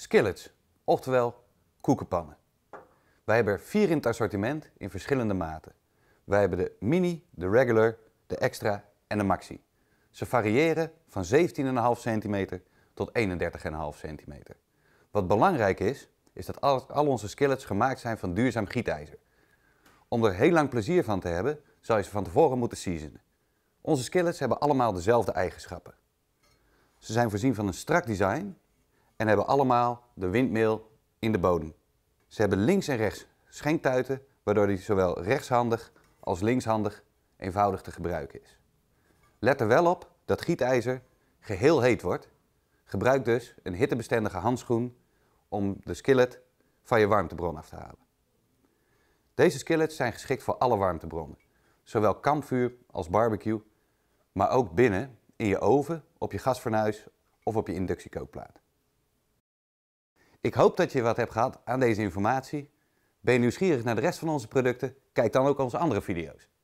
Skillets, oftewel koekenpannen. Wij hebben er vier in het assortiment in verschillende maten. Wij hebben de mini, de regular, de extra en de maxi. Ze variëren van 17,5 cm tot 31,5 cm. Wat belangrijk is, is dat al onze skillets gemaakt zijn van duurzaam gietijzer. Om er heel lang plezier van te hebben, zou je ze van tevoren moeten seasonen. Onze skillets hebben allemaal dezelfde eigenschappen. Ze zijn voorzien van een strak design en hebben allemaal de windmeel in de bodem. Ze hebben links en rechts schenktuiten, waardoor die zowel rechtshandig als linkshandig eenvoudig te gebruiken is. Let er wel op dat gietijzer geheel heet wordt. Gebruik dus een hittebestendige handschoen om de skillet van je warmtebron af te halen. Deze skillets zijn geschikt voor alle warmtebronnen, zowel kampvuur als barbecue, maar ook binnen, in je oven, op je gasfornuis of op je inductiekookplaat. Ik hoop dat je wat hebt gehad aan deze informatie. Ben je nieuwsgierig naar de rest van onze producten? Kijk dan ook onze andere video's.